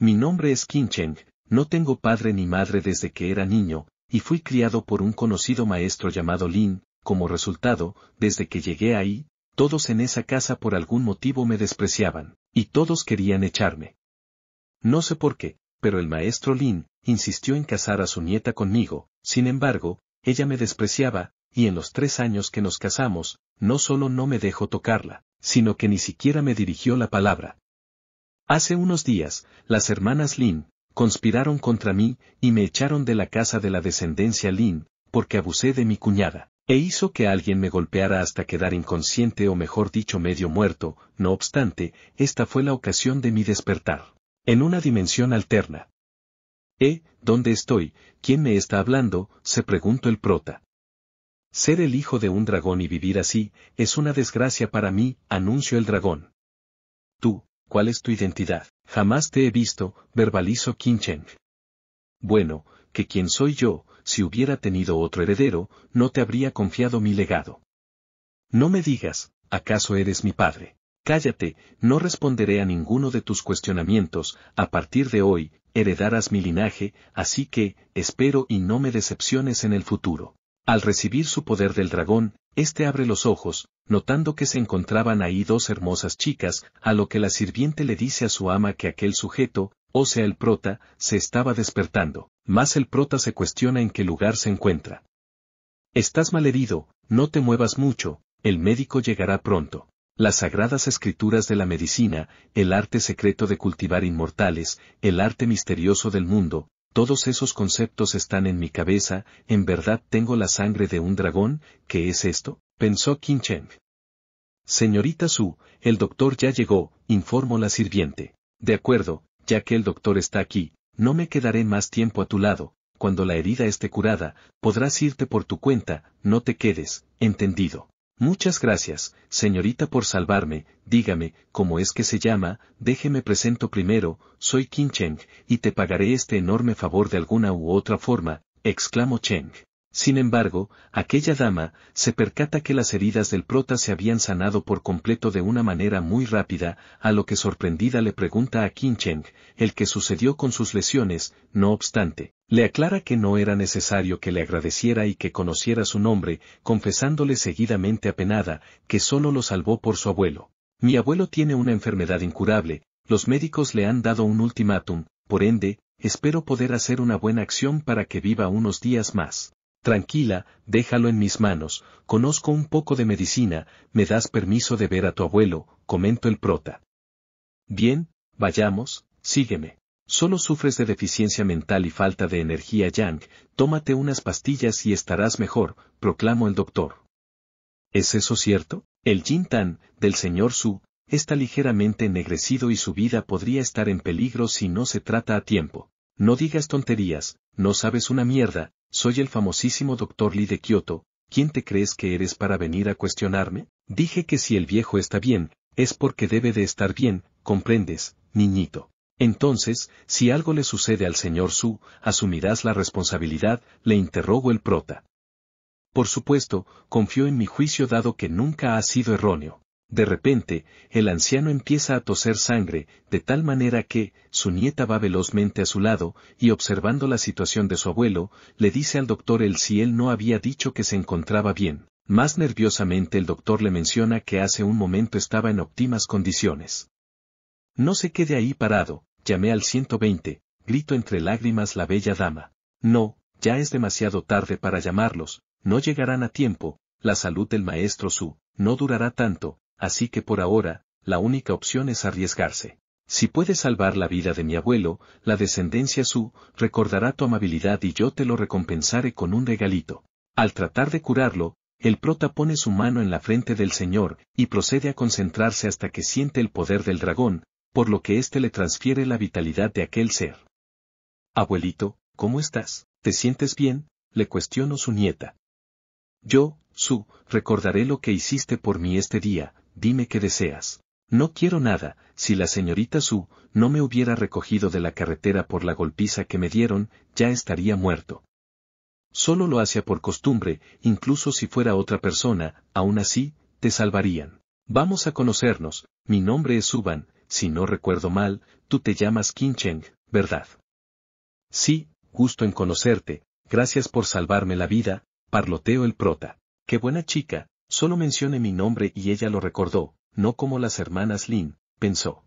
Mi nombre es Qin Cheng, no tengo padre ni madre desde que era niño, y fui criado por un conocido maestro llamado Lin, como resultado, desde que llegué ahí, todos en esa casa por algún motivo me despreciaban, y todos querían echarme. No sé por qué, pero el maestro Lin insistió en casar a su nieta conmigo, sin embargo, ella me despreciaba, y en los tres años que nos casamos, no solo no me dejó tocarla, sino que ni siquiera me dirigió la palabra. Hace unos días, las hermanas Lin, conspiraron contra mí, y me echaron de la casa de la descendencia Lin, porque abusé de mi cuñada, e hizo que alguien me golpeara hasta quedar inconsciente o mejor dicho medio muerto, no obstante, esta fue la ocasión de mi despertar. En una dimensión alterna. ¿Eh? ¿Dónde estoy? ¿Quién me está hablando? se preguntó el prota. Ser el hijo de un dragón y vivir así, es una desgracia para mí, anunció el dragón. Tú, ¿cuál es tu identidad? Jamás te he visto, verbalizó Cheng. Bueno, que quien soy yo, si hubiera tenido otro heredero, no te habría confiado mi legado. No me digas, ¿acaso eres mi padre? Cállate, no responderé a ninguno de tus cuestionamientos, a partir de hoy, heredarás mi linaje, así que, espero y no me decepciones en el futuro. Al recibir su poder del dragón, este abre los ojos, notando que se encontraban ahí dos hermosas chicas, a lo que la sirviente le dice a su ama que aquel sujeto, o sea el prota, se estaba despertando, más el prota se cuestiona en qué lugar se encuentra. Estás malherido, no te muevas mucho, el médico llegará pronto. Las sagradas escrituras de la medicina, el arte secreto de cultivar inmortales, el arte misterioso del mundo, todos esos conceptos están en mi cabeza, en verdad tengo la sangre de un dragón, ¿qué es esto? pensó Qin Cheng. Señorita Su, el doctor ya llegó, informó la sirviente. De acuerdo, ya que el doctor está aquí, no me quedaré más tiempo a tu lado, cuando la herida esté curada, podrás irte por tu cuenta, no te quedes, entendido. Muchas gracias, señorita, por salvarme, dígame, ¿cómo es que se llama? Déjeme presento primero, soy Qin Cheng, y te pagaré este enorme favor de alguna u otra forma, exclamó Cheng. Sin embargo, aquella dama, se percata que las heridas del prota se habían sanado por completo de una manera muy rápida, a lo que sorprendida le pregunta a Qin Cheng, el que sucedió con sus lesiones, no obstante, le aclara que no era necesario que le agradeciera y que conociera su nombre, confesándole seguidamente apenada, que solo lo salvó por su abuelo. Mi abuelo tiene una enfermedad incurable, los médicos le han dado un ultimátum, por ende, espero poder hacer una buena acción para que viva unos días más. Tranquila, déjalo en mis manos, conozco un poco de medicina, me das permiso de ver a tu abuelo, comento el prota. Bien, vayamos, sígueme. Solo sufres de deficiencia mental y falta de energía yang, tómate unas pastillas y estarás mejor, proclamó el doctor. ¿Es eso cierto? El Jin tan, del señor Su, está ligeramente ennegrecido y su vida podría estar en peligro si no se trata a tiempo. No digas tonterías, no sabes una mierda, soy el famosísimo doctor Li de Kioto, ¿quién te crees que eres para venir a cuestionarme? Dije que si el viejo está bien, es porque debe de estar bien, comprendes, niñito. Entonces, si algo le sucede al señor Su, ¿asumirás la responsabilidad? le interrogo el prota. Por supuesto, confío en mi juicio dado que nunca ha sido erróneo. De repente, el anciano empieza a toser sangre, de tal manera que, su nieta va velozmente a su lado, y observando la situación de su abuelo, le dice al doctor el si él no había dicho que se encontraba bien. Más nerviosamente el doctor le menciona que hace un momento estaba en óptimas condiciones. No se quede ahí parado, llamé al 120, grito entre lágrimas la bella dama. No, ya es demasiado tarde para llamarlos, no llegarán a tiempo, la salud del maestro Su, no durará tanto, así que por ahora, la única opción es arriesgarse. Si puedes salvar la vida de mi abuelo, la descendencia Su, recordará tu amabilidad y yo te lo recompensaré con un regalito. Al tratar de curarlo, el prota pone su mano en la frente del señor, y procede a concentrarse hasta que siente el poder del dragón, por lo que éste le transfiere la vitalidad de aquel ser. Abuelito, ¿cómo estás? ¿Te sientes bien? le cuestionó su nieta. Yo, Su, recordaré lo que hiciste por mí este día, dime qué deseas. No quiero nada, si la señorita Su no me hubiera recogido de la carretera por la golpiza que me dieron, ya estaría muerto. Solo lo hacía por costumbre, incluso si fuera otra persona, aún así, te salvarían. Vamos a conocernos, mi nombre es Suban, si no recuerdo mal, tú te llamas Qin Cheng, ¿verdad? Sí, gusto en conocerte, gracias por salvarme la vida, parloteo el prota. Qué buena chica, solo mencioné mi nombre y ella lo recordó, no como las hermanas Lin, pensó.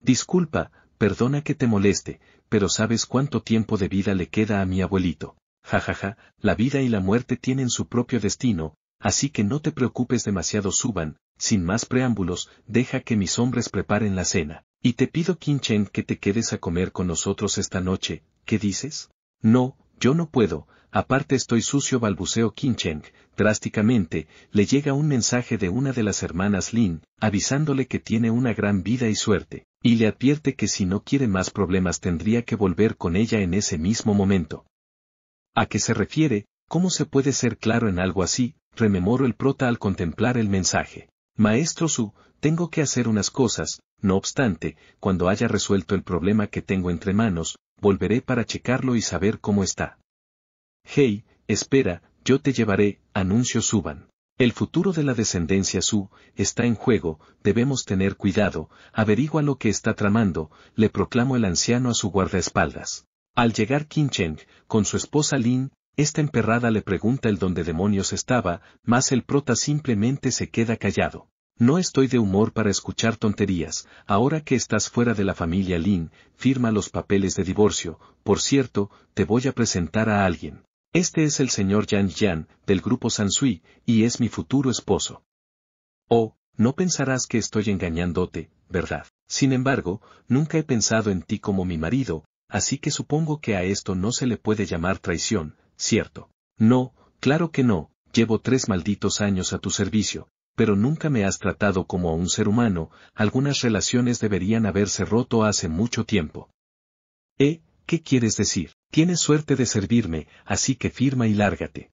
Disculpa, perdona que te moleste, pero sabes cuánto tiempo de vida le queda a mi abuelito. Jajaja, ja, ja, la vida y la muerte tienen su propio destino, así que no te preocupes demasiado suban, sin más preámbulos, deja que mis hombres preparen la cena. Y te pido Kinchen que te quedes a comer con nosotros esta noche, ¿qué dices? No, yo no puedo, aparte estoy sucio balbuceo Kinchen, drásticamente, le llega un mensaje de una de las hermanas Lin, avisándole que tiene una gran vida y suerte, y le advierte que si no quiere más problemas tendría que volver con ella en ese mismo momento. ¿A qué se refiere? ¿Cómo se puede ser claro en algo así? rememoro el prota al contemplar el mensaje. Maestro Su, tengo que hacer unas cosas, no obstante, cuando haya resuelto el problema que tengo entre manos, volveré para checarlo y saber cómo está. Hey, espera, yo te llevaré, anuncio Suban. El futuro de la descendencia Su está en juego, debemos tener cuidado, averigua lo que está tramando, le proclamo el anciano a su guardaespaldas. Al llegar Qin Cheng, con su esposa Lin, esta emperrada le pregunta el dónde demonios estaba, mas el prota simplemente se queda callado. No estoy de humor para escuchar tonterías, ahora que estás fuera de la familia Lin, firma los papeles de divorcio, por cierto, te voy a presentar a alguien. Este es el señor Yan Yan, del grupo Sansui, y es mi futuro esposo. Oh, no pensarás que estoy engañándote, ¿verdad? Sin embargo, nunca he pensado en ti como mi marido, así que supongo que a esto no se le puede llamar traición, cierto. No, claro que no, llevo tres malditos años a tu servicio, pero nunca me has tratado como a un ser humano, algunas relaciones deberían haberse roto hace mucho tiempo. ¿Eh? ¿Qué quieres decir? Tienes suerte de servirme, así que firma y lárgate.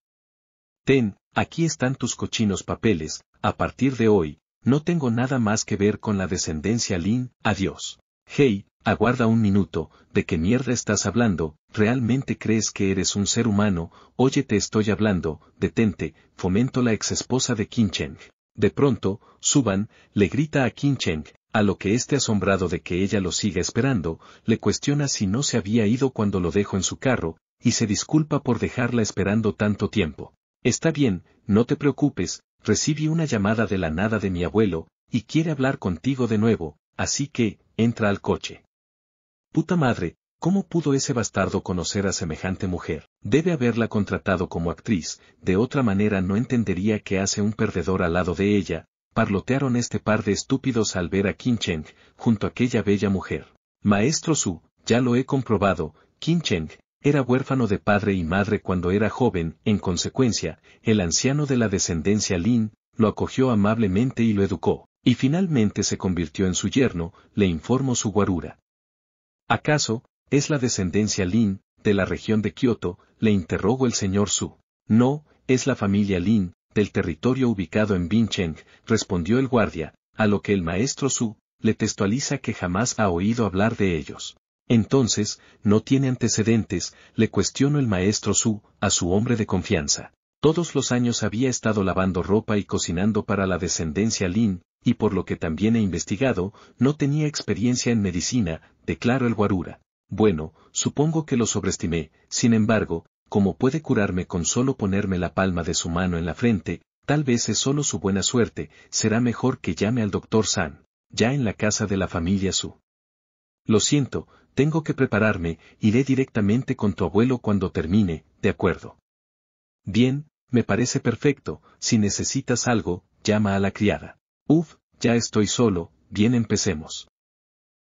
Ten, aquí están tus cochinos papeles, a partir de hoy, no tengo nada más que ver con la descendencia Lin, adiós. Hey, Aguarda un minuto, ¿de qué mierda estás hablando? ¿Realmente crees que eres un ser humano? Oye, te estoy hablando, detente, fomento la exesposa de kincheng Cheng. De pronto, Suban, le grita a kincheng Cheng, a lo que este asombrado de que ella lo siga esperando, le cuestiona si no se había ido cuando lo dejó en su carro, y se disculpa por dejarla esperando tanto tiempo. Está bien, no te preocupes, recibí una llamada de la nada de mi abuelo, y quiere hablar contigo de nuevo, así que, entra al coche. Puta madre, ¿cómo pudo ese bastardo conocer a semejante mujer? Debe haberla contratado como actriz, de otra manera no entendería que hace un perdedor al lado de ella, parlotearon este par de estúpidos al ver a Qin Cheng, junto a aquella bella mujer. Maestro Su, ya lo he comprobado, Qin Cheng, era huérfano de padre y madre cuando era joven, en consecuencia, el anciano de la descendencia Lin, lo acogió amablemente y lo educó, y finalmente se convirtió en su yerno, le informó su guarura. ¿Acaso, es la descendencia Lin, de la región de Kioto? le interrogó el señor Su. No, es la familia Lin, del territorio ubicado en Bincheng, respondió el guardia, a lo que el maestro Su, le textualiza que jamás ha oído hablar de ellos. Entonces, no tiene antecedentes, le cuestionó el maestro Su, a su hombre de confianza. Todos los años había estado lavando ropa y cocinando para la descendencia Lin, y por lo que también he investigado, no tenía experiencia en medicina, declaró el guarura. Bueno, supongo que lo sobreestimé, sin embargo, como puede curarme con solo ponerme la palma de su mano en la frente, tal vez es solo su buena suerte, será mejor que llame al doctor San, ya en la casa de la familia Su. Lo siento, tengo que prepararme, iré directamente con tu abuelo cuando termine, de acuerdo. Bien, me parece perfecto, si necesitas algo, llama a la criada. Uf, ya estoy solo, bien empecemos.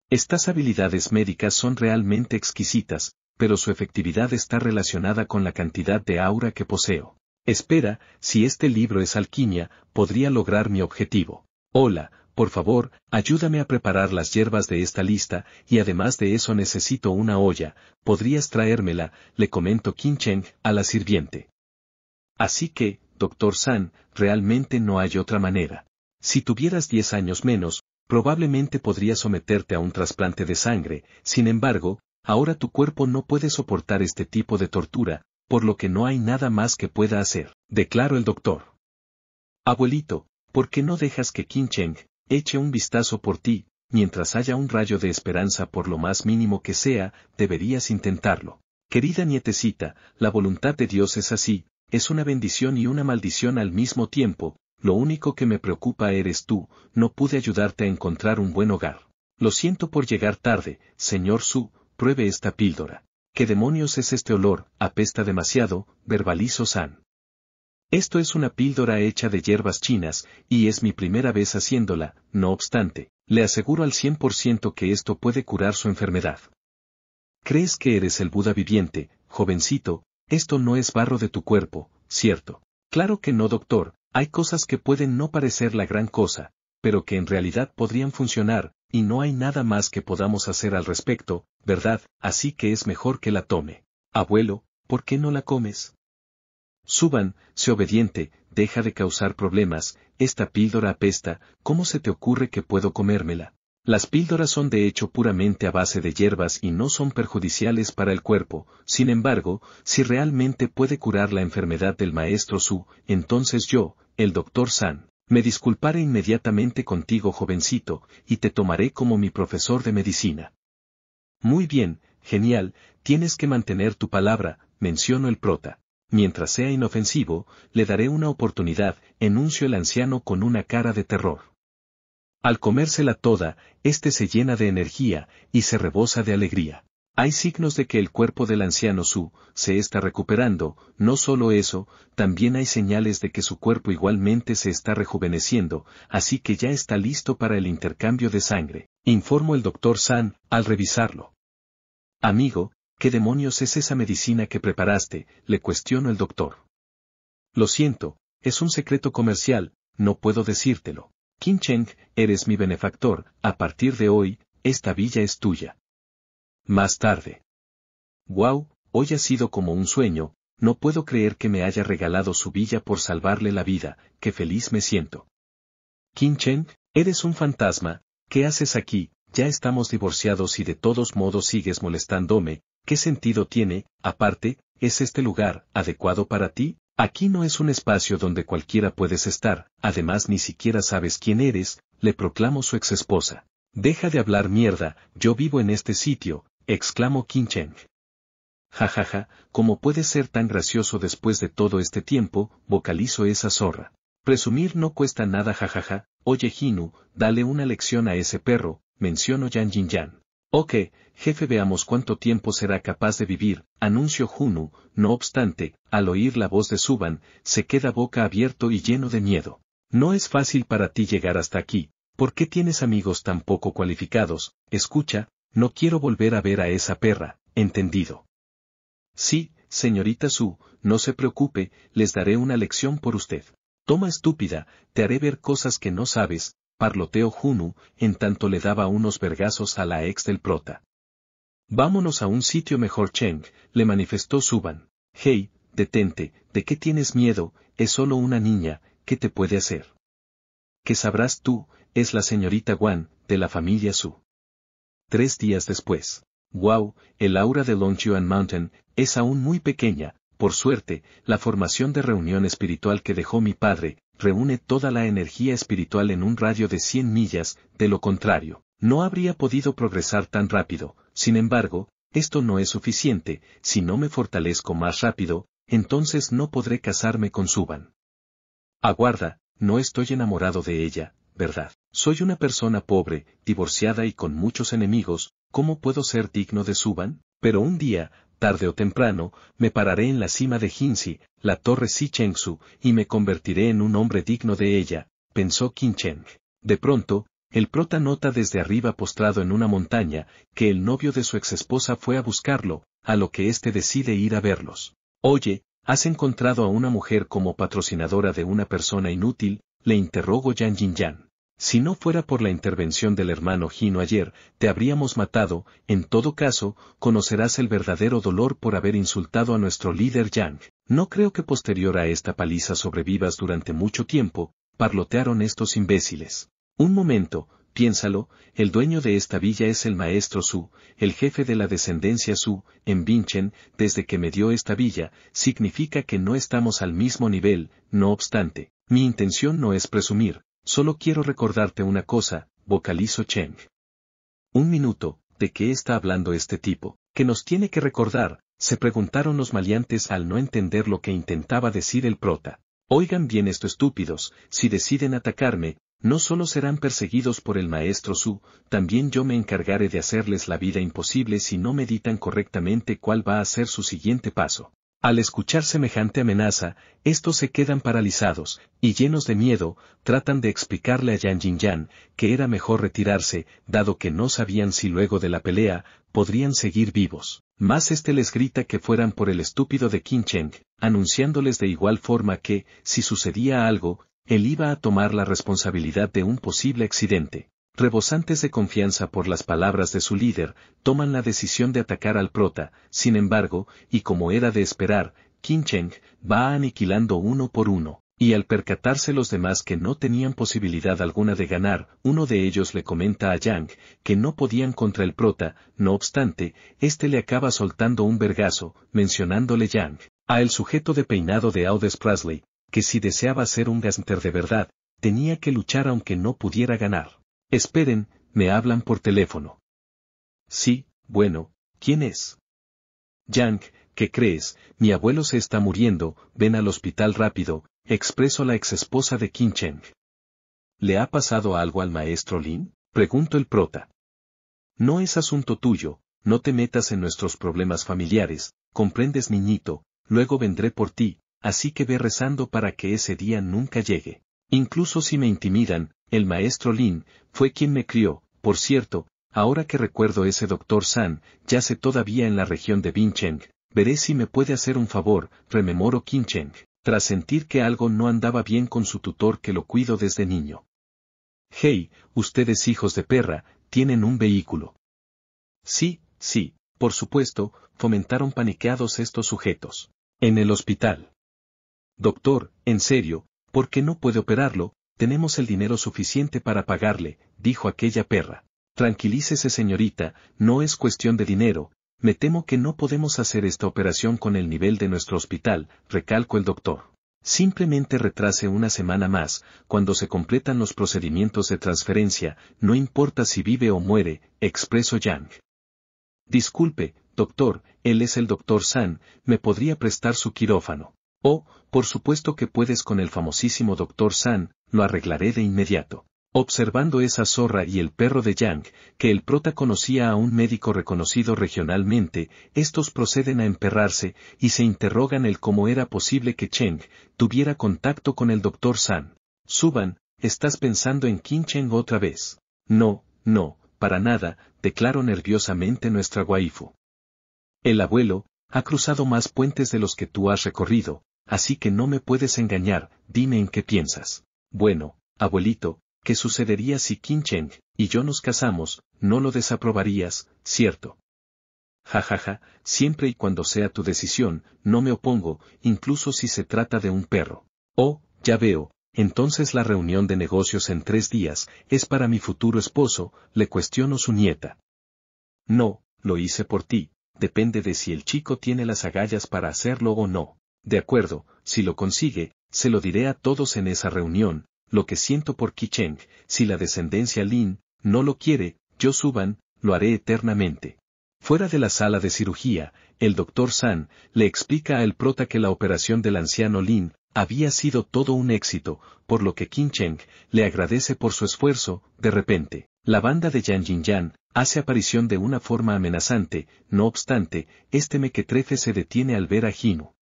Estas habilidades médicas son realmente exquisitas, pero su efectividad está relacionada con la cantidad de aura que poseo. Espera, si este libro es alquimia, podría lograr mi objetivo. Hola, por favor, ayúdame a preparar las hierbas de esta lista, y además de eso necesito una olla, podrías traérmela, le comento Qin Cheng a la sirviente. Así que, doctor San, realmente no hay otra manera. Si tuvieras diez años menos, probablemente podrías someterte a un trasplante de sangre, sin embargo, ahora tu cuerpo no puede soportar este tipo de tortura, por lo que no hay nada más que pueda hacer, declaró el doctor. Abuelito, ¿por qué no dejas que Kim Cheng eche un vistazo por ti, mientras haya un rayo de esperanza por lo más mínimo que sea, deberías intentarlo. Querida nietecita, la voluntad de Dios es así, es una bendición y una maldición al mismo tiempo, lo único que me preocupa eres tú, no pude ayudarte a encontrar un buen hogar. Lo siento por llegar tarde, señor Su, pruebe esta píldora. ¿Qué demonios es este olor? Apesta demasiado, verbalizo San. Esto es una píldora hecha de hierbas chinas, y es mi primera vez haciéndola, no obstante, le aseguro al 100% que esto puede curar su enfermedad. ¿Crees que eres el Buda viviente, jovencito? Esto no es barro de tu cuerpo, ¿cierto? Claro que no, doctor, hay cosas que pueden no parecer la gran cosa, pero que en realidad podrían funcionar, y no hay nada más que podamos hacer al respecto, ¿verdad? Así que es mejor que la tome. Abuelo, ¿por qué no la comes? Suban, sé obediente, deja de causar problemas, esta píldora apesta, ¿cómo se te ocurre que puedo comérmela? Las píldoras son de hecho puramente a base de hierbas y no son perjudiciales para el cuerpo, sin embargo, si realmente puede curar la enfermedad del maestro Su, entonces yo, el doctor San, me disculparé inmediatamente contigo, jovencito, y te tomaré como mi profesor de medicina. Muy bien, genial, tienes que mantener tu palabra, mencionó el prota. Mientras sea inofensivo, le daré una oportunidad, enuncio el anciano con una cara de terror. Al comérsela toda, éste se llena de energía y se rebosa de alegría. Hay signos de que el cuerpo del anciano Su se está recuperando, no solo eso, también hay señales de que su cuerpo igualmente se está rejuveneciendo, así que ya está listo para el intercambio de sangre, informó el doctor San, al revisarlo. Amigo, ¿qué demonios es esa medicina que preparaste? le cuestionó el doctor. Lo siento, es un secreto comercial, no puedo decírtelo. Qin Cheng, eres mi benefactor, a partir de hoy, esta villa es tuya. Más tarde. Wow, hoy ha sido como un sueño, no puedo creer que me haya regalado su villa por salvarle la vida, qué feliz me siento. Qin eres un fantasma, ¿qué haces aquí? Ya estamos divorciados y de todos modos sigues molestándome, ¿qué sentido tiene? Aparte, ¿es este lugar adecuado para ti? Aquí no es un espacio donde cualquiera puedes estar, además ni siquiera sabes quién eres, le proclamo su exesposa. Deja de hablar mierda, yo vivo en este sitio, exclamó Qin Cheng. Jajaja, ja, ja, ¿cómo puede ser tan gracioso después de todo este tiempo? vocalizo esa zorra. Presumir no cuesta nada jajaja, ja, ja. oye Hinu, dale una lección a ese perro, mencionó Yan Jin Yan. Ok, jefe veamos cuánto tiempo será capaz de vivir, anunció Junu, no obstante, al oír la voz de Suban, se queda boca abierto y lleno de miedo. No es fácil para ti llegar hasta aquí, ¿por qué tienes amigos tan poco cualificados? Escucha, no quiero volver a ver a esa perra, entendido. Sí, señorita Su, no se preocupe, les daré una lección por usted. Toma estúpida, te haré ver cosas que no sabes, Parloteo Junu, en tanto le daba unos vergazos a la ex del prota. Vámonos a un sitio mejor Cheng, le manifestó Suban. Hey, detente, ¿de qué tienes miedo? Es solo una niña, ¿qué te puede hacer? —¿Qué sabrás tú, es la señorita Wan, de la familia Su tres días después. Wow, el aura de Longchuan Mountain es aún muy pequeña, por suerte, la formación de reunión espiritual que dejó mi padre, reúne toda la energía espiritual en un radio de 100 millas, de lo contrario, no habría podido progresar tan rápido, sin embargo, esto no es suficiente, si no me fortalezco más rápido, entonces no podré casarme con Suban. Aguarda, no estoy enamorado de ella, ¿verdad? Soy una persona pobre, divorciada y con muchos enemigos, ¿cómo puedo ser digno de Suban? Pero un día, tarde o temprano, me pararé en la cima de Jinxi, la torre Si y me convertiré en un hombre digno de ella, pensó Qin Cheng. De pronto, el prota nota desde arriba postrado en una montaña, que el novio de su exesposa fue a buscarlo, a lo que éste decide ir a verlos. Oye, has encontrado a una mujer como patrocinadora de una persona inútil, le interrogó Yang Yan. Si no fuera por la intervención del hermano Gino ayer, te habríamos matado, en todo caso, conocerás el verdadero dolor por haber insultado a nuestro líder Yang. No creo que posterior a esta paliza sobrevivas durante mucho tiempo, parlotearon estos imbéciles. Un momento, piénsalo, el dueño de esta villa es el maestro Su, el jefe de la descendencia Su, en Vinchen, desde que me dio esta villa, significa que no estamos al mismo nivel, no obstante, mi intención no es presumir, solo quiero recordarte una cosa, vocalizo Cheng. Un minuto, ¿de qué está hablando este tipo? Que nos tiene que recordar, se preguntaron los maleantes al no entender lo que intentaba decir el prota. Oigan bien esto estúpidos, si deciden atacarme, no solo serán perseguidos por el maestro Su, también yo me encargaré de hacerles la vida imposible si no meditan correctamente cuál va a ser su siguiente paso. Al escuchar semejante amenaza, estos se quedan paralizados, y llenos de miedo, tratan de explicarle a Yan Yan, que era mejor retirarse, dado que no sabían si luego de la pelea, podrían seguir vivos. Más este les grita que fueran por el estúpido de Qin Cheng, anunciándoles de igual forma que, si sucedía algo, él iba a tomar la responsabilidad de un posible accidente. Rebosantes de confianza por las palabras de su líder, toman la decisión de atacar al prota, sin embargo, y como era de esperar, Qin Cheng va aniquilando uno por uno, y al percatarse los demás que no tenían posibilidad alguna de ganar, uno de ellos le comenta a Yang que no podían contra el prota, no obstante, este le acaba soltando un vergazo, mencionándole Yang a el sujeto de peinado de Audes Presley, que si deseaba ser un ganter de verdad, tenía que luchar aunque no pudiera ganar. Esperen, me hablan por teléfono. Sí, bueno, ¿quién es? Yang, ¿qué crees? Mi abuelo se está muriendo, ven al hospital rápido, expreso la exesposa de Kim Cheng. ¿Le ha pasado algo al maestro Lin? Preguntó el prota. No es asunto tuyo, no te metas en nuestros problemas familiares, comprendes niñito, luego vendré por ti, así que ve rezando para que ese día nunca llegue. Incluso si me intimidan, el maestro Lin, fue quien me crió, por cierto, ahora que recuerdo ese doctor San, yace todavía en la región de Bincheng, veré si me puede hacer un favor, rememoro Kincheng, tras sentir que algo no andaba bien con su tutor que lo cuido desde niño. Hey, ustedes hijos de perra, tienen un vehículo. Sí, sí, por supuesto, fomentaron paniqueados estos sujetos. En el hospital. Doctor, en serio, ¿por qué no puede operarlo? Tenemos el dinero suficiente para pagarle, dijo aquella perra. Tranquilícese señorita, no es cuestión de dinero, me temo que no podemos hacer esta operación con el nivel de nuestro hospital, recalcó el doctor. Simplemente retrase una semana más, cuando se completan los procedimientos de transferencia, no importa si vive o muere, expresó Yang. Disculpe, doctor, él es el doctor San, me podría prestar su quirófano. Oh, por supuesto que puedes con el famosísimo doctor San, lo arreglaré de inmediato. Observando esa zorra y el perro de Yang, que el prota conocía a un médico reconocido regionalmente, estos proceden a emperrarse y se interrogan el cómo era posible que Cheng tuviera contacto con el doctor San. Suban, estás pensando en Qin Cheng otra vez. No, no, para nada, declaró nerviosamente nuestra waifu. El abuelo, ha cruzado más puentes de los que tú has recorrido, así que no me puedes engañar, dime en qué piensas. Bueno, abuelito, ¿qué sucedería si Qin Cheng y yo nos casamos? No lo desaprobarías, ¿cierto? Jajaja, ja, ja, siempre y cuando sea tu decisión, no me opongo, incluso si se trata de un perro. Oh, ya veo, entonces la reunión de negocios en tres días es para mi futuro esposo, le cuestiono su nieta. No, lo hice por ti, depende de si el chico tiene las agallas para hacerlo o no. De acuerdo, si lo consigue, se lo diré a todos en esa reunión, lo que siento por Kicheng, si la descendencia Lin, no lo quiere, yo suban, lo haré eternamente. Fuera de la sala de cirugía, el doctor San le explica al prota que la operación del anciano Lin había sido todo un éxito, por lo que Qicheng le agradece por su esfuerzo, de repente. La banda de Yan Jin Yan hace aparición de una forma amenazante, no obstante, este mequetrefe se detiene al ver a Jino.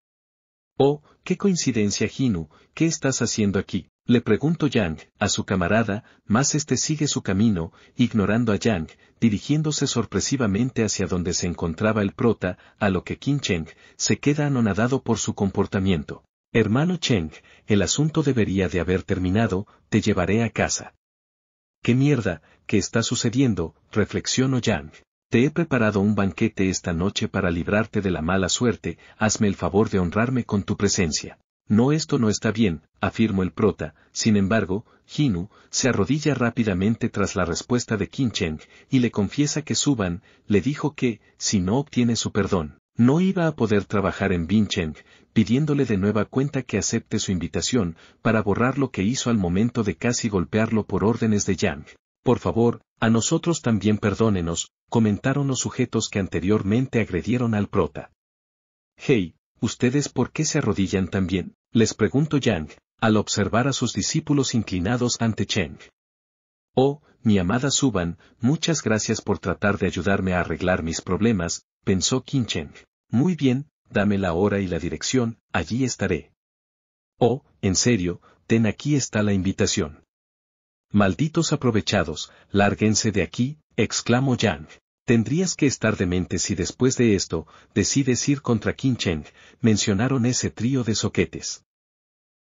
Oh, qué coincidencia Jinu. ¿qué estás haciendo aquí? Le pregunto Yang, a su camarada, Más este sigue su camino, ignorando a Yang, dirigiéndose sorpresivamente hacia donde se encontraba el prota, a lo que Qin Cheng se queda anonadado por su comportamiento. Hermano Cheng, el asunto debería de haber terminado, te llevaré a casa. ¿Qué mierda, qué está sucediendo? reflexionó Yang. Te he preparado un banquete esta noche para librarte de la mala suerte, hazme el favor de honrarme con tu presencia. No esto no está bien, afirmó el prota, sin embargo, Jinu, se arrodilla rápidamente tras la respuesta de Kincheng y le confiesa que Suban le dijo que, si no obtiene su perdón, no iba a poder trabajar en Bincheng, pidiéndole de nueva cuenta que acepte su invitación para borrar lo que hizo al momento de casi golpearlo por órdenes de Yang. Por favor, a nosotros también perdónenos, comentaron los sujetos que anteriormente agredieron al prota. Hey, ¿ustedes por qué se arrodillan también? Les preguntó Yang, al observar a sus discípulos inclinados ante Cheng. Oh, mi amada Suban, muchas gracias por tratar de ayudarme a arreglar mis problemas, pensó Qin Cheng. Muy bien, dame la hora y la dirección, allí estaré. Oh, en serio, ten aquí está la invitación. Malditos aprovechados, lárguense de aquí, exclamó Yang. Tendrías que estar demente si después de esto, decides ir contra Qin Cheng, mencionaron ese trío de soquetes.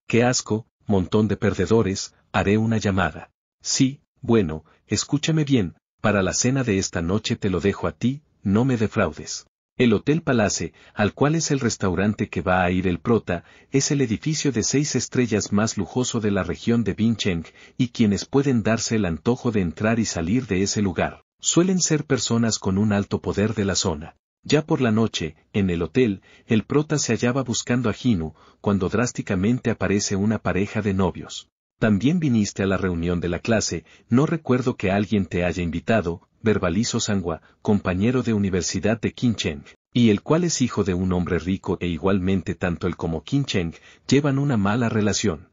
Qué asco, montón de perdedores, haré una llamada. Sí, bueno, escúchame bien, para la cena de esta noche te lo dejo a ti, no me defraudes. El Hotel Palace, al cual es el restaurante que va a ir el prota, es el edificio de seis estrellas más lujoso de la región de Bincheng, y quienes pueden darse el antojo de entrar y salir de ese lugar, suelen ser personas con un alto poder de la zona. Ya por la noche, en el hotel, el prota se hallaba buscando a Jinu, cuando drásticamente aparece una pareja de novios. También viniste a la reunión de la clase, no recuerdo que alguien te haya invitado, Verbalizo Sangwa, compañero de Universidad de Qincheng, y el cual es hijo de un hombre rico e igualmente tanto él como Qincheng llevan una mala relación.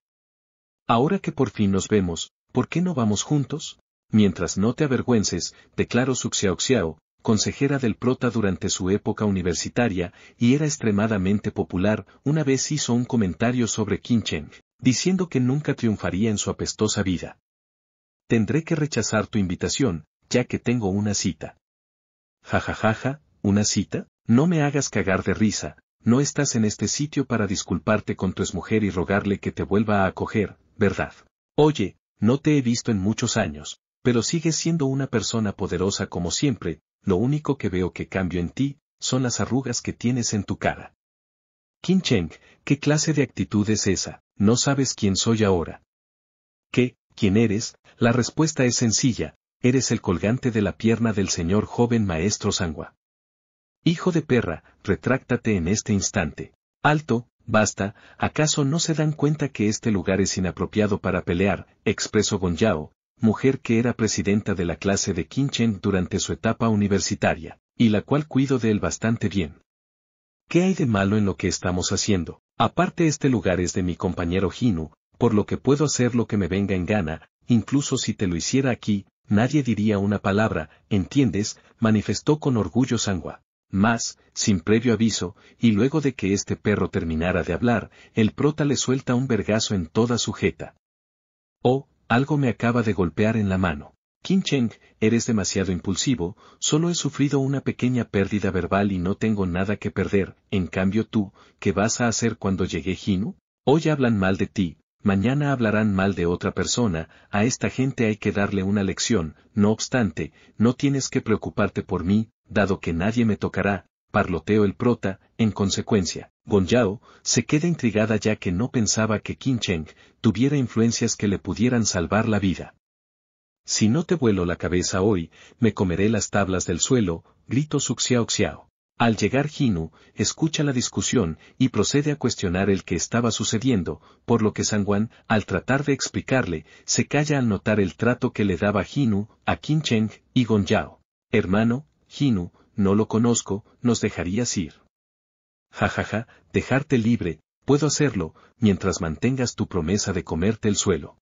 Ahora que por fin nos vemos, ¿por qué no vamos juntos? Mientras no te avergüences, declaró Su Xiao consejera del prota durante su época universitaria y era extremadamente popular, una vez hizo un comentario sobre Qincheng, diciendo que nunca triunfaría en su apestosa vida. Tendré que rechazar tu invitación, ya que tengo una cita. Ja ja, ja, ja, ¿una cita? No me hagas cagar de risa, no estás en este sitio para disculparte con tu exmujer y rogarle que te vuelva a acoger, ¿verdad? Oye, no te he visto en muchos años, pero sigues siendo una persona poderosa como siempre, lo único que veo que cambio en ti, son las arrugas que tienes en tu cara. Qin Cheng, ¿qué clase de actitud es esa? No sabes quién soy ahora. ¿Qué, quién eres? La respuesta es sencilla, eres el colgante de la pierna del señor joven maestro Sangwa. Hijo de perra, retráctate en este instante. Alto, basta, ¿acaso no se dan cuenta que este lugar es inapropiado para pelear? expresó Gonjao, mujer que era presidenta de la clase de Kinchen durante su etapa universitaria, y la cual cuido de él bastante bien. ¿Qué hay de malo en lo que estamos haciendo? Aparte este lugar es de mi compañero Hinu, por lo que puedo hacer lo que me venga en gana, incluso si te lo hiciera aquí, nadie diría una palabra, ¿entiendes? manifestó con orgullo Sangua. Más, sin previo aviso, y luego de que este perro terminara de hablar, el prota le suelta un vergazo en toda su jeta. Oh, algo me acaba de golpear en la mano. Qin Cheng, eres demasiado impulsivo, solo he sufrido una pequeña pérdida verbal y no tengo nada que perder, en cambio tú, ¿qué vas a hacer cuando llegue Jinu? Hoy hablan mal de ti, Mañana hablarán mal de otra persona, a esta gente hay que darle una lección, no obstante, no tienes que preocuparte por mí, dado que nadie me tocará, parloteo el prota, en consecuencia. Yao, se queda intrigada ya que no pensaba que Qin Cheng tuviera influencias que le pudieran salvar la vida. Si no te vuelo la cabeza hoy, me comeré las tablas del suelo, grito xiao Xiao. Al llegar Hinu, escucha la discusión y procede a cuestionar el que estaba sucediendo, por lo que San Juan, al tratar de explicarle, se calla al notar el trato que le daba Hinu, a Qin Cheng y Yao. Hermano, Hinu, no lo conozco, nos dejarías ir. Jajaja, ja, ja, dejarte libre, puedo hacerlo, mientras mantengas tu promesa de comerte el suelo.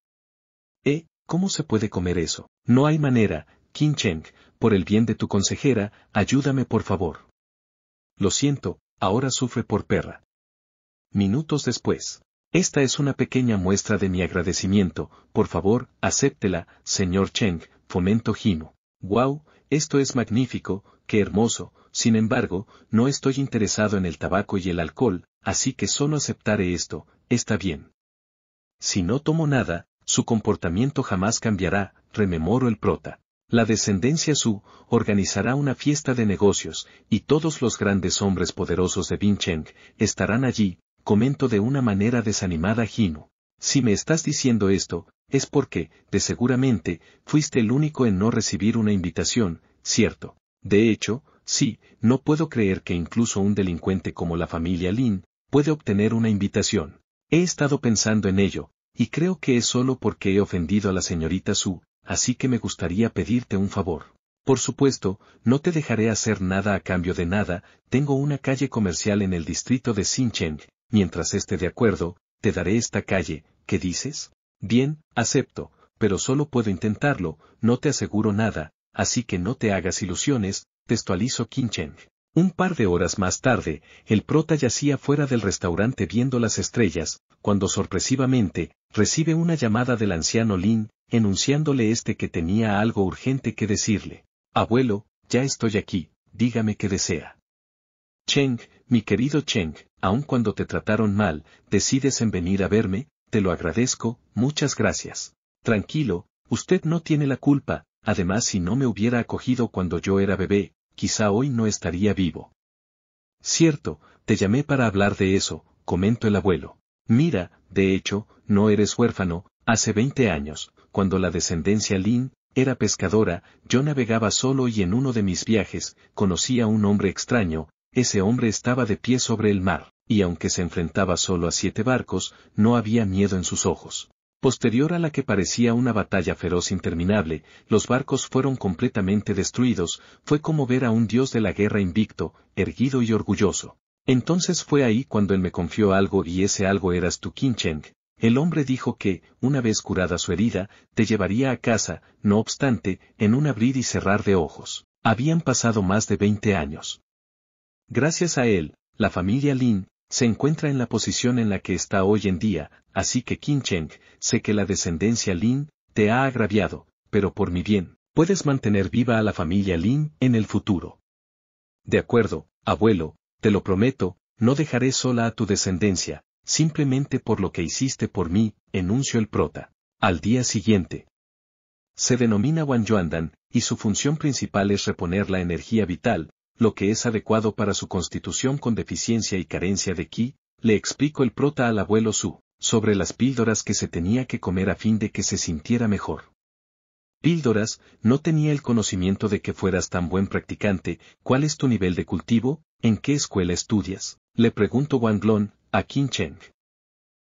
¿Eh? ¿Cómo se puede comer eso? No hay manera, Qin Cheng, por el bien de tu consejera, ayúdame por favor. Lo siento, ahora sufre por perra. Minutos después. Esta es una pequeña muestra de mi agradecimiento, por favor, acéptela, señor Cheng, fomento Jimo. Wow, esto es magnífico, qué hermoso, sin embargo, no estoy interesado en el tabaco y el alcohol, así que solo aceptaré esto, está bien. Si no tomo nada, su comportamiento jamás cambiará, rememoro el prota. La descendencia Su organizará una fiesta de negocios, y todos los grandes hombres poderosos de Bincheng, estarán allí, comento de una manera desanimada Jinu. Si me estás diciendo esto, es porque, de seguramente, fuiste el único en no recibir una invitación, cierto. De hecho, sí, no puedo creer que incluso un delincuente como la familia Lin puede obtener una invitación. He estado pensando en ello, y creo que es solo porque he ofendido a la señorita Su, así que me gustaría pedirte un favor. Por supuesto, no te dejaré hacer nada a cambio de nada, tengo una calle comercial en el distrito de Xincheng, mientras esté de acuerdo, te daré esta calle, ¿qué dices? Bien, acepto, pero solo puedo intentarlo, no te aseguro nada, así que no te hagas ilusiones, textualizo Xincheng. Un par de horas más tarde, el prota yacía fuera del restaurante viendo las estrellas, cuando sorpresivamente, recibe una llamada del anciano Lin, enunciándole este que tenía algo urgente que decirle. Abuelo, ya estoy aquí, dígame qué desea. Cheng, mi querido Cheng, aun cuando te trataron mal, decides en venir a verme, te lo agradezco, muchas gracias. Tranquilo, usted no tiene la culpa, además si no me hubiera acogido cuando yo era bebé, quizá hoy no estaría vivo. Cierto, te llamé para hablar de eso, comentó el abuelo. Mira, de hecho, no eres huérfano, hace veinte años, cuando la descendencia Lin era pescadora, yo navegaba solo y en uno de mis viajes, conocí a un hombre extraño, ese hombre estaba de pie sobre el mar, y aunque se enfrentaba solo a siete barcos, no había miedo en sus ojos. Posterior a la que parecía una batalla feroz interminable, los barcos fueron completamente destruidos, fue como ver a un dios de la guerra invicto, erguido y orgulloso. Entonces fue ahí cuando él me confió algo y ese algo eras tu Kincheng. El hombre dijo que, una vez curada su herida, te llevaría a casa, no obstante, en un abrir y cerrar de ojos. Habían pasado más de veinte años. Gracias a él, la familia Lin, se encuentra en la posición en la que está hoy en día, así que Qin Cheng, sé que la descendencia Lin te ha agraviado, pero por mi bien, puedes mantener viva a la familia Lin en el futuro. De acuerdo, abuelo, te lo prometo, no dejaré sola a tu descendencia, simplemente por lo que hiciste por mí, enuncio el prota. Al día siguiente. Se denomina Wan Yuandan, y su función principal es reponer la energía vital, lo que es adecuado para su constitución con deficiencia y carencia de ki, le explico el prota al abuelo Su, sobre las píldoras que se tenía que comer a fin de que se sintiera mejor. Píldoras, no tenía el conocimiento de que fueras tan buen practicante, ¿cuál es tu nivel de cultivo? ¿En qué escuela estudias? Le pregunto Wang a Qin Cheng.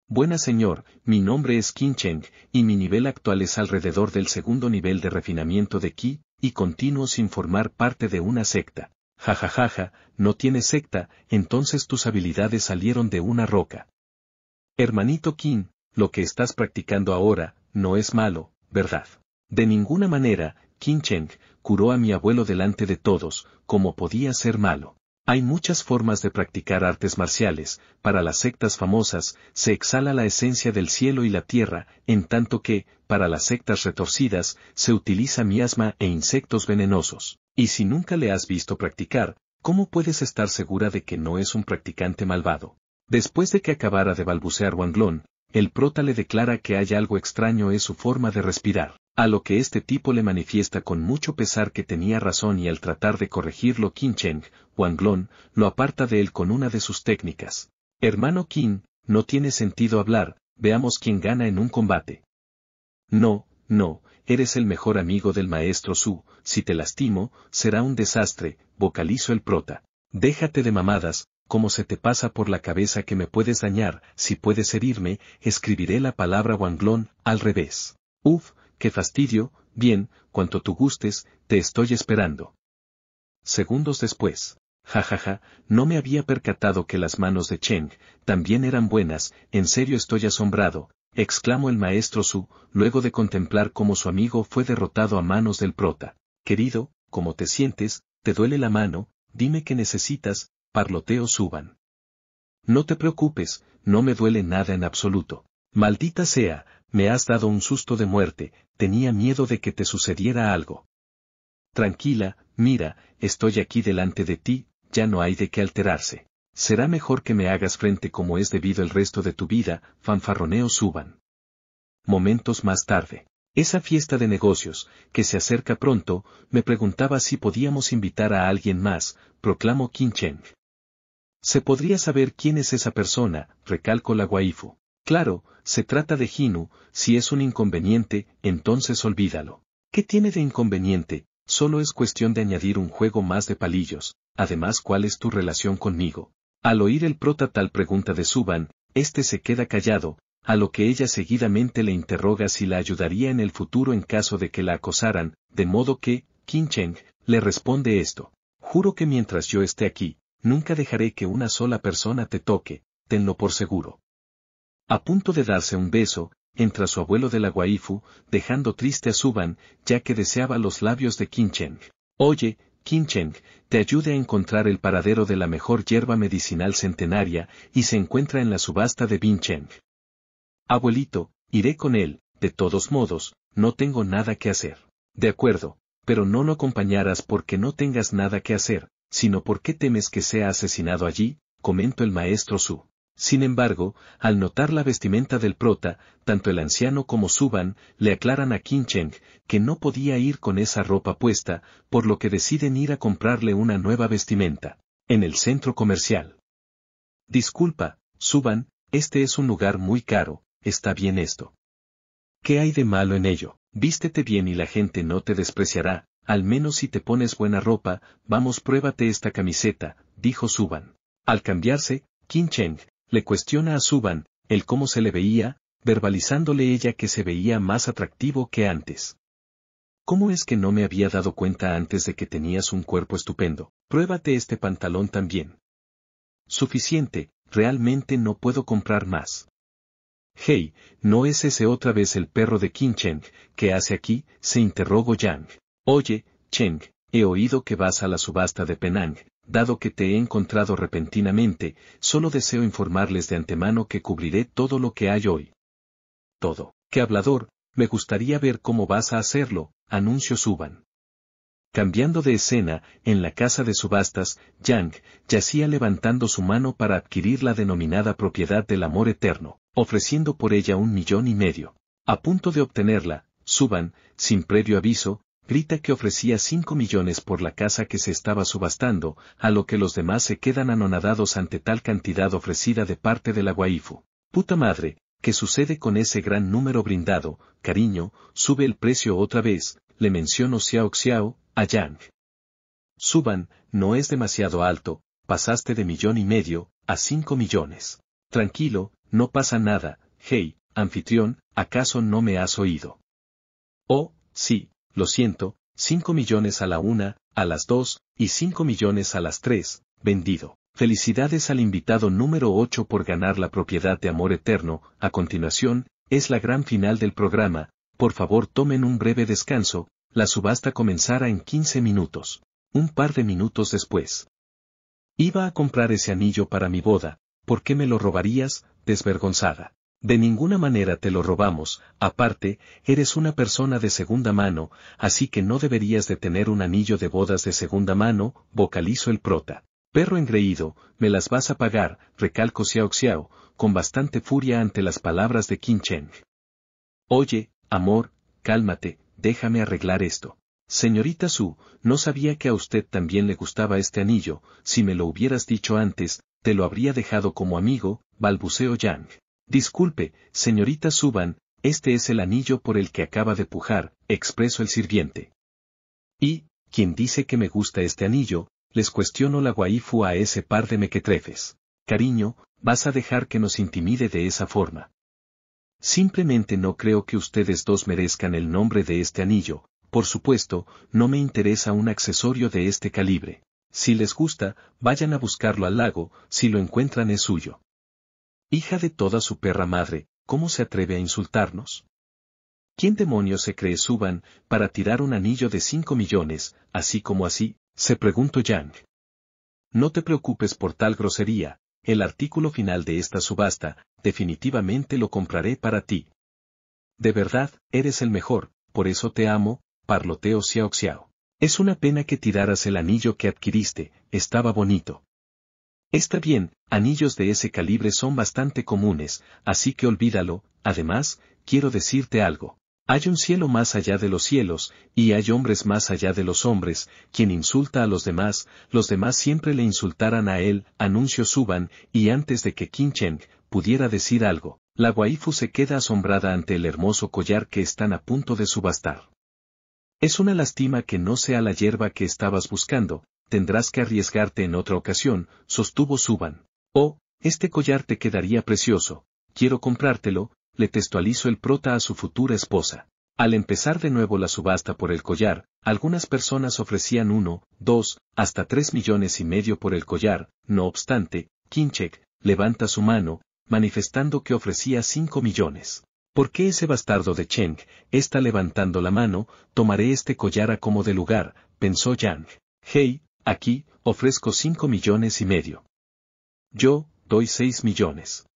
Buena señor, mi nombre es Qin Cheng, y mi nivel actual es alrededor del segundo nivel de refinamiento de Qi, y continuo sin formar parte de una secta, jajajaja, no tiene secta, entonces tus habilidades salieron de una roca. Hermanito King, lo que estás practicando ahora, no es malo, ¿verdad? De ninguna manera, King Cheng, curó a mi abuelo delante de todos, como podía ser malo. Hay muchas formas de practicar artes marciales, para las sectas famosas, se exhala la esencia del cielo y la tierra, en tanto que, para las sectas retorcidas, se utiliza miasma e insectos venenosos. Y si nunca le has visto practicar, ¿cómo puedes estar segura de que no es un practicante malvado? Después de que acabara de balbucear Wanglon, el prota le declara que hay algo extraño en su forma de respirar, a lo que este tipo le manifiesta con mucho pesar que tenía razón y al tratar de corregirlo Qin Cheng, Wanglon, lo aparta de él con una de sus técnicas. Hermano Qin, no tiene sentido hablar, veamos quién gana en un combate. No, no, eres el mejor amigo del maestro Su, si te lastimo, será un desastre, vocalizo el prota. Déjate de mamadas, como se te pasa por la cabeza que me puedes dañar, si puedes herirme, escribiré la palabra wanglón, al revés. Uf, qué fastidio, bien, cuanto tú gustes, te estoy esperando. Segundos después. Jajaja, ja, ja, no me había percatado que las manos de Cheng también eran buenas, en serio estoy asombrado, exclamó el maestro Su, luego de contemplar cómo su amigo fue derrotado a manos del prota. Querido, ¿cómo te sientes? ¿Te duele la mano? Dime qué necesitas, parloteo Suban. No te preocupes, no me duele nada en absoluto. Maldita sea, me has dado un susto de muerte, tenía miedo de que te sucediera algo. Tranquila, mira, estoy aquí delante de ti, ya no hay de qué alterarse. Será mejor que me hagas frente como es debido el resto de tu vida, fanfarroneo suban. Momentos más tarde. Esa fiesta de negocios, que se acerca pronto, me preguntaba si podíamos invitar a alguien más, proclamó Qin Cheng. Se podría saber quién es esa persona, recalcó la guaifu. Claro, se trata de Hinu, si es un inconveniente, entonces olvídalo. ¿Qué tiene de inconveniente? Solo es cuestión de añadir un juego más de palillos. Además, ¿cuál es tu relación conmigo? Al oír el prota tal pregunta de Suban, este se queda callado, a lo que ella seguidamente le interroga si la ayudaría en el futuro en caso de que la acosaran, de modo que, Qin Cheng, le responde esto. Juro que mientras yo esté aquí, nunca dejaré que una sola persona te toque, tenlo por seguro. A punto de darse un beso, entra su abuelo de la Guaifu, dejando triste a Suban, ya que deseaba los labios de Qin Cheng. Oye, Kincheng, te ayude a encontrar el paradero de la mejor hierba medicinal centenaria y se encuentra en la subasta de Bincheng. Abuelito, iré con él, de todos modos, no tengo nada que hacer. De acuerdo, pero no lo acompañarás porque no tengas nada que hacer, sino porque temes que sea asesinado allí, comentó el maestro Su. Sin embargo, al notar la vestimenta del prota, tanto el anciano como Suban le aclaran a Qin que no podía ir con esa ropa puesta, por lo que deciden ir a comprarle una nueva vestimenta, en el centro comercial. Disculpa, Suban, este es un lugar muy caro, está bien esto. ¿Qué hay de malo en ello? Vístete bien y la gente no te despreciará, al menos si te pones buena ropa, vamos pruébate esta camiseta, dijo Suban. Al cambiarse, Qin le cuestiona a Suban, el cómo se le veía, verbalizándole ella que se veía más atractivo que antes. ¿Cómo es que no me había dado cuenta antes de que tenías un cuerpo estupendo? Pruébate este pantalón también. Suficiente, realmente no puedo comprar más. Hey, ¿no es ese otra vez el perro de King Cheng? ¿Qué hace aquí? se interrogó Yang. Oye, Cheng, he oído que vas a la subasta de Penang, dado que te he encontrado repentinamente, solo deseo informarles de antemano que cubriré todo lo que hay hoy. Todo. Qué hablador, me gustaría ver cómo vas a hacerlo, anuncio suban. Cambiando de escena, en la casa de subastas, Yang yacía levantando su mano para adquirir la denominada propiedad del amor eterno, ofreciendo por ella un millón y medio. A punto de obtenerla, Suban, sin previo aviso, grita que ofrecía 5 millones por la casa que se estaba subastando, a lo que los demás se quedan anonadados ante tal cantidad ofrecida de parte de la Puta madre, ¿qué sucede con ese gran número brindado? Cariño, sube el precio otra vez, le menciono Xiao Xiao, a Yang. Suban, no es demasiado alto, pasaste de millón y medio, a 5 millones. Tranquilo, no pasa nada, hey, anfitrión, ¿acaso no me has oído? Oh, sí, lo siento, 5 millones a la una, a las dos, y cinco millones a las tres, vendido. Felicidades al invitado número 8 por ganar la propiedad de Amor Eterno, a continuación, es la gran final del programa, por favor tomen un breve descanso, la subasta comenzará en 15 minutos. Un par de minutos después. Iba a comprar ese anillo para mi boda, ¿por qué me lo robarías, desvergonzada? De ninguna manera te lo robamos, aparte, eres una persona de segunda mano, así que no deberías de tener un anillo de bodas de segunda mano, vocalizo el prota. Perro engreído, me las vas a pagar, recalco Xiao Xiao, con bastante furia ante las palabras de Qin Cheng. Oye, amor, cálmate, déjame arreglar esto. Señorita Su, no sabía que a usted también le gustaba este anillo, si me lo hubieras dicho antes, te lo habría dejado como amigo, balbuceo Yang. Disculpe, señorita Suban, este es el anillo por el que acaba de pujar, expresó el sirviente. Y, quien dice que me gusta este anillo, les cuestiono la guaifu a ese par de mequetrefes. Cariño, vas a dejar que nos intimide de esa forma. Simplemente no creo que ustedes dos merezcan el nombre de este anillo, por supuesto, no me interesa un accesorio de este calibre. Si les gusta, vayan a buscarlo al lago, si lo encuentran es suyo. Hija de toda su perra madre, ¿cómo se atreve a insultarnos? ¿Quién demonios se cree Suban para tirar un anillo de 5 millones, así como así? se preguntó Yang. No te preocupes por tal grosería, el artículo final de esta subasta, definitivamente lo compraré para ti. De verdad, eres el mejor, por eso te amo, parloteo Xiao Xiao. Es una pena que tiraras el anillo que adquiriste, estaba bonito. Está bien, anillos de ese calibre son bastante comunes, así que olvídalo, además, quiero decirte algo. Hay un cielo más allá de los cielos, y hay hombres más allá de los hombres, quien insulta a los demás, los demás siempre le insultarán a él, anuncio suban, y antes de que Kincheng pudiera decir algo, la guaifu se queda asombrada ante el hermoso collar que están a punto de subastar. Es una lástima que no sea la hierba que estabas buscando, tendrás que arriesgarte en otra ocasión, sostuvo Suban. Oh, este collar te quedaría precioso, quiero comprártelo, le textualizó el prota a su futura esposa. Al empezar de nuevo la subasta por el collar, algunas personas ofrecían uno, dos, hasta tres millones y medio por el collar, no obstante, Kinchek, levanta su mano, manifestando que ofrecía cinco millones. ¿Por qué ese bastardo de Cheng está levantando la mano? Tomaré este collar a como de lugar, pensó Yang. Hey, Aquí, ofrezco 5 millones y medio. Yo, doy 6 millones.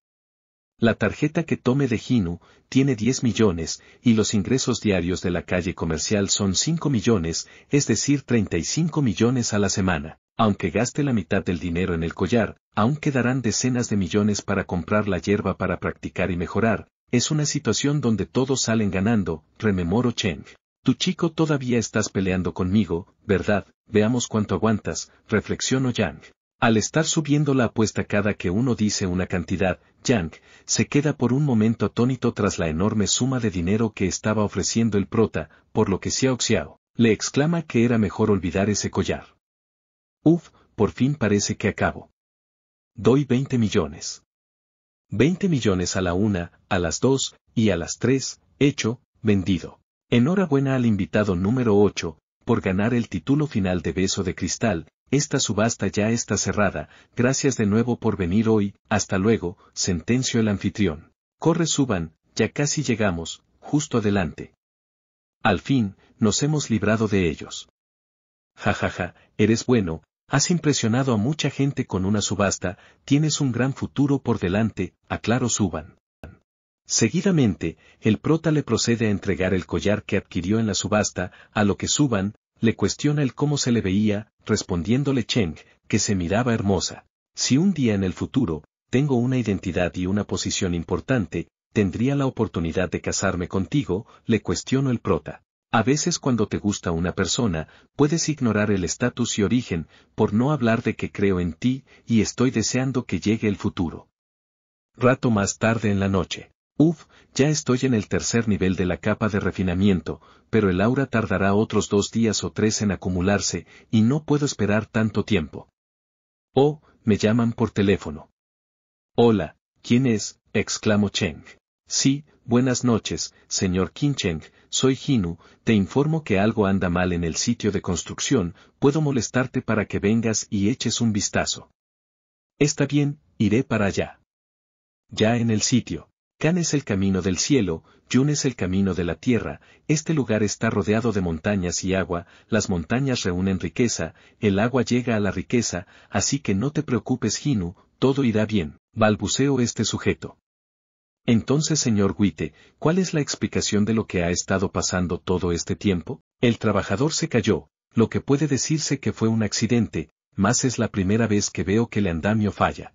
La tarjeta que tome de Ginu tiene 10 millones y los ingresos diarios de la calle comercial son 5 millones, es decir 35 millones a la semana. Aunque gaste la mitad del dinero en el collar, aún quedarán decenas de millones para comprar la hierba para practicar y mejorar. Es una situación donde todos salen ganando, rememoro Cheng. Tu chico todavía estás peleando conmigo, ¿verdad? Veamos cuánto aguantas, reflexionó Yang. Al estar subiendo la apuesta cada que uno dice una cantidad, Yang se queda por un momento atónito tras la enorme suma de dinero que estaba ofreciendo el prota, por lo que Xiao Xiao le exclama que era mejor olvidar ese collar. Uf, por fin parece que acabo. Doy 20 millones. 20 millones a la una, a las dos, y a las tres, hecho, vendido. Enhorabuena al invitado número 8, por ganar el título final de Beso de Cristal, esta subasta ya está cerrada, gracias de nuevo por venir hoy, hasta luego, sentencio el anfitrión. Corre suban, ya casi llegamos, justo adelante. Al fin, nos hemos librado de ellos. Ja ja, ja, eres bueno, has impresionado a mucha gente con una subasta, tienes un gran futuro por delante, aclaro suban. Seguidamente, el prota le procede a entregar el collar que adquirió en la subasta, a lo que Suban, le cuestiona el cómo se le veía, respondiéndole Cheng, que se miraba hermosa. Si un día en el futuro, tengo una identidad y una posición importante, tendría la oportunidad de casarme contigo, le cuestiono el prota. A veces cuando te gusta una persona, puedes ignorar el estatus y origen, por no hablar de que creo en ti y estoy deseando que llegue el futuro. Rato más tarde en la noche. Uf, ya estoy en el tercer nivel de la capa de refinamiento, pero el aura tardará otros dos días o tres en acumularse, y no puedo esperar tanto tiempo. Oh, me llaman por teléfono. Hola, ¿quién es? exclamó Cheng. Sí, buenas noches, señor Qin Cheng, soy Hinu, te informo que algo anda mal en el sitio de construcción, puedo molestarte para que vengas y eches un vistazo. Está bien, iré para allá. Ya en el sitio. Can es el camino del cielo, Yun es el camino de la tierra, este lugar está rodeado de montañas y agua, las montañas reúnen riqueza, el agua llega a la riqueza, así que no te preocupes Hinu, todo irá bien, balbuceo este sujeto. Entonces señor Guite, ¿cuál es la explicación de lo que ha estado pasando todo este tiempo? El trabajador se cayó, lo que puede decirse que fue un accidente, más es la primera vez que veo que el andamio falla.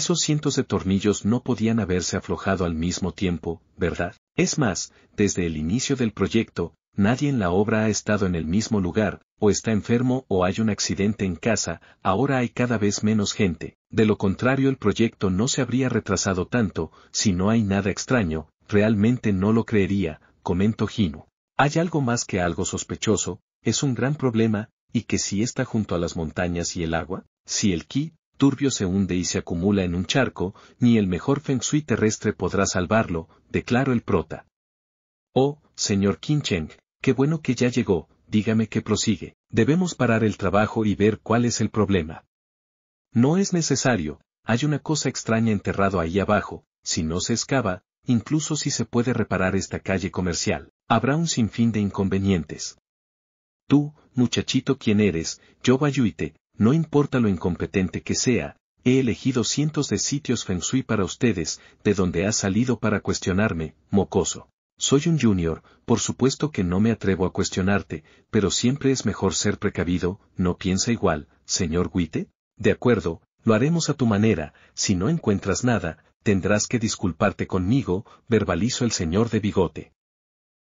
Esos cientos de tornillos no podían haberse aflojado al mismo tiempo, ¿verdad? Es más, desde el inicio del proyecto, nadie en la obra ha estado en el mismo lugar, o está enfermo o hay un accidente en casa, ahora hay cada vez menos gente. De lo contrario el proyecto no se habría retrasado tanto, si no hay nada extraño, realmente no lo creería, comento Gino. Hay algo más que algo sospechoso, es un gran problema, y que si está junto a las montañas y el agua, si el ki turbio se hunde y se acumula en un charco, ni el mejor feng shui terrestre podrá salvarlo, declaró el prota. Oh, señor Qin qué bueno que ya llegó, dígame que prosigue. Debemos parar el trabajo y ver cuál es el problema. No es necesario, hay una cosa extraña enterrado ahí abajo, si no se excava, incluso si se puede reparar esta calle comercial, habrá un sinfín de inconvenientes. Tú, muchachito quien eres, yo Bayuite, no importa lo incompetente que sea, he elegido cientos de sitios feng shui para ustedes, de donde ha salido para cuestionarme, mocoso. Soy un junior, por supuesto que no me atrevo a cuestionarte, pero siempre es mejor ser precavido, ¿no piensa igual, señor Guite? De acuerdo, lo haremos a tu manera, si no encuentras nada, tendrás que disculparte conmigo, verbalizo el señor de bigote.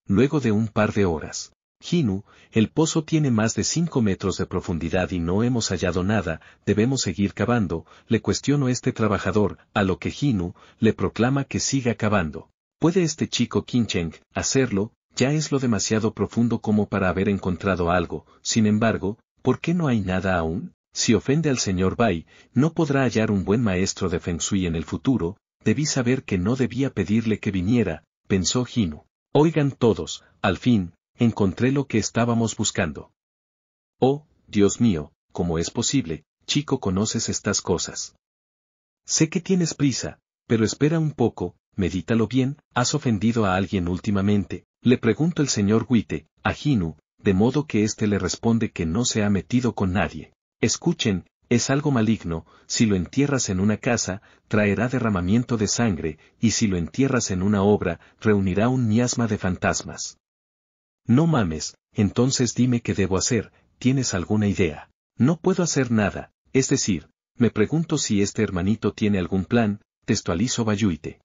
Luego de un par de horas. «Hinu, el pozo tiene más de cinco metros de profundidad y no hemos hallado nada, debemos seguir cavando, le cuestiono este trabajador, a lo que Hinu, le proclama que siga cavando. ¿Puede este chico Kincheng hacerlo? Ya es lo demasiado profundo como para haber encontrado algo, sin embargo, ¿por qué no hay nada aún? Si ofende al señor Bai, no podrá hallar un buen maestro de Feng Shui en el futuro, debí saber que no debía pedirle que viniera, pensó Hinu. Oigan todos, al fin, encontré lo que estábamos buscando. Oh, Dios mío, ¿cómo es posible, chico conoces estas cosas? Sé que tienes prisa, pero espera un poco, medítalo bien, has ofendido a alguien últimamente, le pregunto el señor Witte, a Hinu, de modo que éste le responde que no se ha metido con nadie. Escuchen, es algo maligno, si lo entierras en una casa, traerá derramamiento de sangre, y si lo entierras en una obra, reunirá un miasma de fantasmas. No mames, entonces dime qué debo hacer, ¿tienes alguna idea? No puedo hacer nada, es decir, me pregunto si este hermanito tiene algún plan, textualizo Bayuite.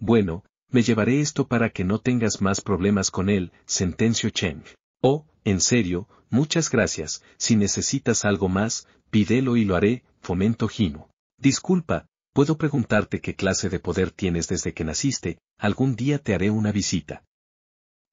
Bueno, me llevaré esto para que no tengas más problemas con él, sentencio Cheng. Oh, en serio, muchas gracias, si necesitas algo más, pídelo y lo haré, fomento Gino. Disculpa, puedo preguntarte qué clase de poder tienes desde que naciste, algún día te haré una visita.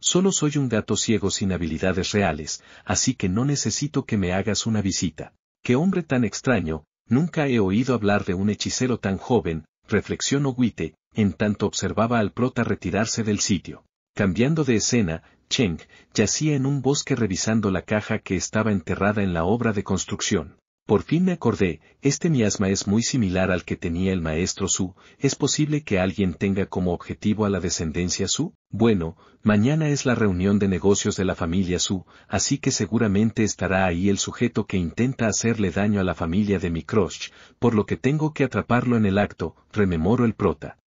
Solo soy un gato ciego sin habilidades reales, así que no necesito que me hagas una visita. Qué hombre tan extraño, nunca he oído hablar de un hechicero tan joven, reflexionó Witte, en tanto observaba al prota retirarse del sitio. Cambiando de escena, Cheng yacía en un bosque revisando la caja que estaba enterrada en la obra de construcción. Por fin me acordé, este miasma es muy similar al que tenía el maestro Su, es posible que alguien tenga como objetivo a la descendencia Su, bueno, mañana es la reunión de negocios de la familia Su, así que seguramente estará ahí el sujeto que intenta hacerle daño a la familia de mi crush, por lo que tengo que atraparlo en el acto, rememoro el prota.